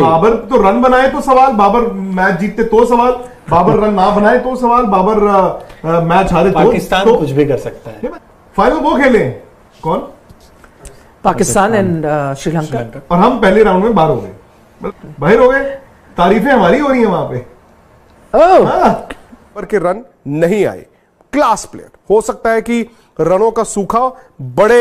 बाबर तो रन बनाए तो सवाल बाबर मैच जीतते तो सवाल बाबर रन ना बनाए तो सवाल बाबर आ, आ, मैच हारे तो- पाकिस्तान तो, कुछ भी कर सकता है फाइनल वो खेले कौन पाकिस्तान एंड श्रीलंका और हम पहले राउंड में बाहर हो गए बाहर हो गए तारीफें हमारी हो रही है वहां पे हाँ। पर के रन नहीं आए क्लास प्लेयर हो सकता है कि रनों का सूखा बड़े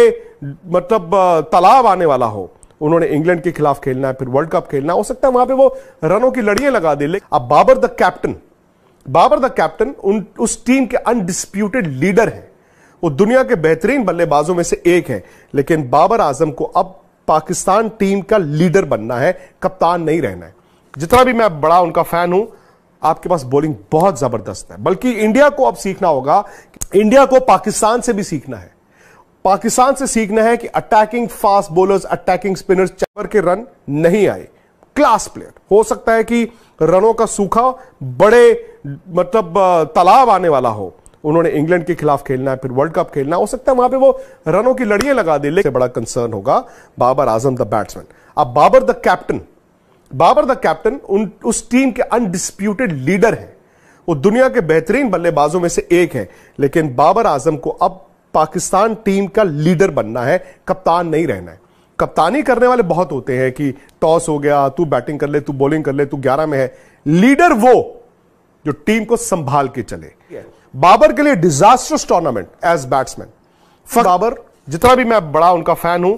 मतलब तालाब आने वाला हो उन्होंने इंग्लैंड के खिलाफ खेलना है फिर वर्ल्ड कप खेलना हो सकता है वहां पे वो रनों की लड़ियां लगा दे अब Babar the captain Babar the captain उन उस टीम के अनडिस्प्यूटेड लीडर हैं वो दुनिया के बेहतरीन बल्लेबाजों में से एक है लेकिन बाबर आजम को अब पाकिस्तान टीम का लीडर बनना है कप्तान नहीं रहना है जितना भी मैं बड़ा उनका फैन हूं आपके पास बॉलिंग बहुत जबरदस्त है बल्कि इंडिया को अब सीखना होगा इंडिया को पाकिस्तान से भी सीखना है पाकिस्तान से सीखना है कि attacking fast bowlers attacking spinners चैम्बर के रन नहीं आए क्लास प्लेयर हो सकता है कि रनों का सूखा बड़े मतलब तालाब आने वाला हो उन्होंने इंग्लैंड के खिलाफ खेलना है फिर वर्ल्ड कप खेलना हो सकता है वहां पे वो रनों की लड़ियां लगा दे लेकिन बड़ा कंसर्न होगा बाबर आजम द बैट्समैन अब Babar the captain Babar the captain उन उस टीम के अनडिस्प्यूटेड लीडर हैं वो दुनिया के बेहतरीन बल्लेबाजों में से एक है लेकिन बाबर आजम को अब पाकिस्तान टीम का लीडर बनना है कप्तान नहीं रहना है कप्तानी करने वाले बहुत होते हैं कि टॉस हो गया तू बैटिंग कर ले तू बॉलिंग कर ले तू ग्यारह में है लीडर वो जो टीम को संभाल के चले बाबर के लिए disasters tournament as batsman Babar जितना भी मैं बड़ा उनका फैन हूं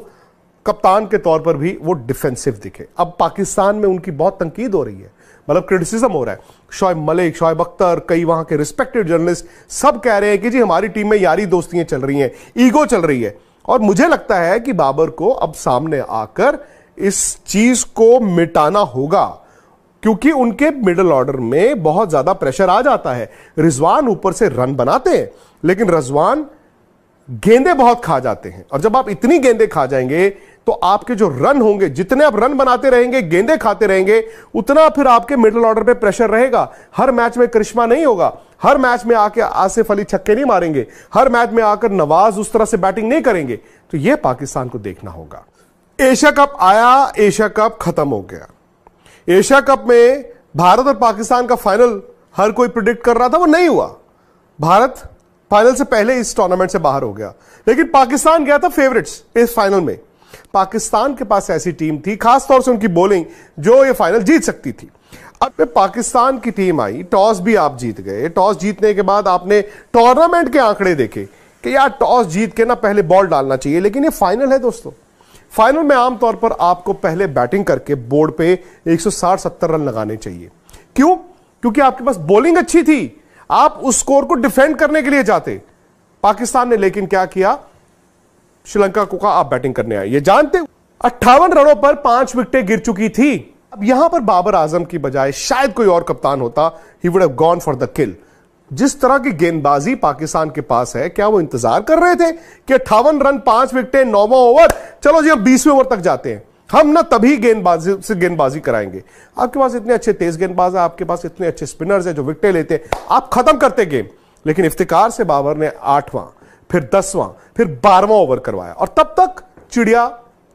कप्तान के तौर पर भी वो डिफेंसिव दिखे अब पाकिस्तान में उनकी बहुत तंकीद हो रही है मतलब क्रिटिसिज्म हो रहा है शोएब मलिक शोएब अख्तर कई वहां के रिस्पेक्टेड जर्नलिस्ट सब कह रहे हैं कि जी हमारी टीम में यारी दोस्तियां चल रही हैं ईगो चल रही है और मुझे लगता है कि बाबर को अब सामने आकर इस चीज को मिटाना होगा क्योंकि उनके मिडल ऑर्डर में बहुत ज्यादा प्रेशर आ जाता है रिजवान ऊपर से रन बनाते हैं लेकिन रिजवान गेंदे बहुत खा जाते हैं और जब आप इतनी गेंदे खा जाएंगे तो आपके जो रन होंगे जितने आप रन बनाते रहेंगे गेंदे खाते रहेंगे उतना फिर आपके मिडिल ऑर्डर पे प्रेशर रहेगा हर मैच में करिश्मा नहीं होगा हर मैच में आके आसिफ अली छक्के नहीं मारेंगे हर मैच में आकर नवाज उस तरह से बैटिंग नहीं करेंगे तो यह पाकिस्तान को देखना होगा एशिया कप आया एशिया कप खत्म हो गया एशिया कप में भारत और पाकिस्तान का फाइनल हर कोई प्रिडिक्ट कर रहा था वो नहीं हुआ भारत फाइनल से पहले इस टूर्नामेंट से बाहर हो गया लेकिन पाकिस्तान गया था फेवरेट्स इस फाइनल में पाकिस्तान के पास ऐसी टीम थी खासतौर से उनकी बॉलिंग जो ये फाइनल जीत सकती थी अब पाकिस्तान की टीम आई टॉस भी आप जीत गए टॉस जीतने के बाद आपने टूर्नामेंट के आंकड़े देखे कि यार टॉस जीत के ना पहले बॉल डालना चाहिए लेकिन ये फाइनल है दोस्तों फाइनल में आमतौर पर आपको पहले बैटिंग करके बोर्ड पे 160-70 रन लगाने चाहिए क्यों क्योंकि आपके पास बॉलिंग अच्छी थी आप उस स्कोर को डिफेंड करने के लिए जाते पाकिस्तान ने लेकिन क्या किया श्रीलंका को का आप बैटिंग करने आए ये जानते अट्ठावन रनों पर पांच विकेटें गिर चुकी थी अब यहां पर बाबर आजम की बजाय शायद कोई और कप्तान होता ही would have gone for the kill जिस तरह की गेंदबाजी पाकिस्तान के पास है क्या वो इंतजार कर रहे थे कि अट्ठावन रन पांच विकेटें नौवा ओवर चलो जी हम बीसवें ओवर तक जाते हैं हम ना तभी गेंदबाजी से गेंदबाजी कराएंगे आपके पास इतने अच्छे तेज गेंदबाज है आपके पास इतने अच्छे स्पिनर्स हैं जो विकटे लेते हैं आप खत्म करते गेम लेकिन इफ्तिकार से बाबर ने आठवां फिर दसवां फिर बारहवां ओवर करवाया और तब तक चिड़िया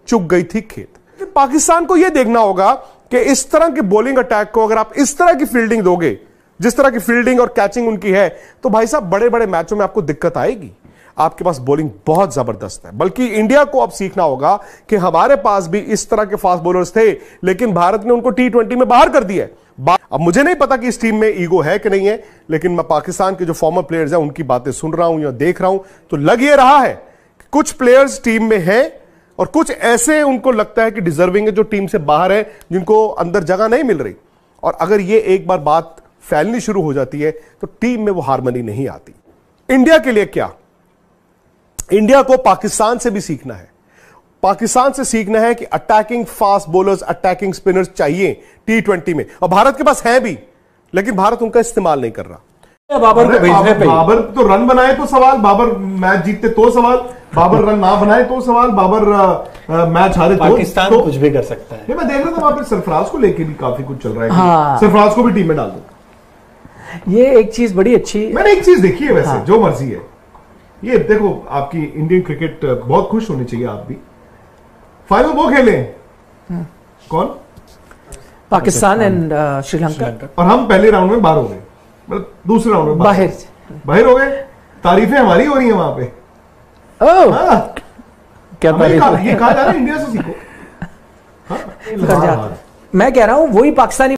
चुग गई थी खेत पाकिस्तान को यह देखना होगा कि इस तरह के बॉलिंग अटैक को अगर आप इस तरह की फील्डिंग दोगे जिस तरह की फील्डिंग और कैचिंग उनकी है तो भाई साहब बड़े बड़े मैचों में आपको दिक्कत आएगी आपके पास बॉलिंग बहुत जबरदस्त है बल्कि इंडिया को अब सीखना होगा कि हमारे पास भी इस तरह के फास्ट बॉलर्स थे लेकिन भारत ने उनको टी ट्वेंटी में बाहर कर दिया अब मुझे नहीं पता कि इस टीम में ईगो है कि नहीं है लेकिन मैं पाकिस्तान के जो फॉर्मर प्लेयर्स हैं उनकी बातें सुन रहा हूं या देख रहा हूं तो लग ये रहा है कि कुछ प्लेयर्स टीम में हैं और कुछ ऐसे उनको लगता है कि डिजर्विंग है जो टीम से बाहर है जिनको अंदर जगह नहीं मिल रही और अगर ये एक बार बात फैलनी शुरू हो जाती है तो टीम में वो हारमनी नहीं आती इंडिया के लिए क्या इंडिया को पाकिस्तान से भी सीखना है पाकिस्तान से सीखना है कि attacking fast bowlers attacking spinners चाहिए टी ट्वेंटी में और भारत के पास है भी लेकिन भारत उनका इस्तेमाल नहीं कर रहा बाबर को भेजने पे बाबर तो रन बनाए तो सवाल बाबर मैच जीतते तो सवाल बाबर रन ना बनाए तो सवाल बाबर आ, आ, मैच हारे तो पाकिस्तान तो, कुछ भी कर सकता है मैं देख रहा था वहां पर सरफराज को लेके भी काफी कुछ चल रहा है हाँ। सरफराज को भी टीम में डाल दो ये एक चीज बड़ी अच्छी मैंने एक चीज देखी है वैसे हाँ। जो मर्जी है ये देखो आपकी इंडियन क्रिकेट बहुत खुश होनी चाहिए आप भी फाइनल वो खेले हाँ। कौन पाकिस्तान एंड uh, श्रीलंका और हम पहले राउंड में बाहर हो गए मतलब दूसरे राउंड में बाहर बाहर हो गए तारीफें हमारी हो रही हाँ। है वहां पे क्या तारीफ ये कहा जा रहा है इंडिया से सीखो हाँ। मैं कह रहा हूं वही पाकिस्तानी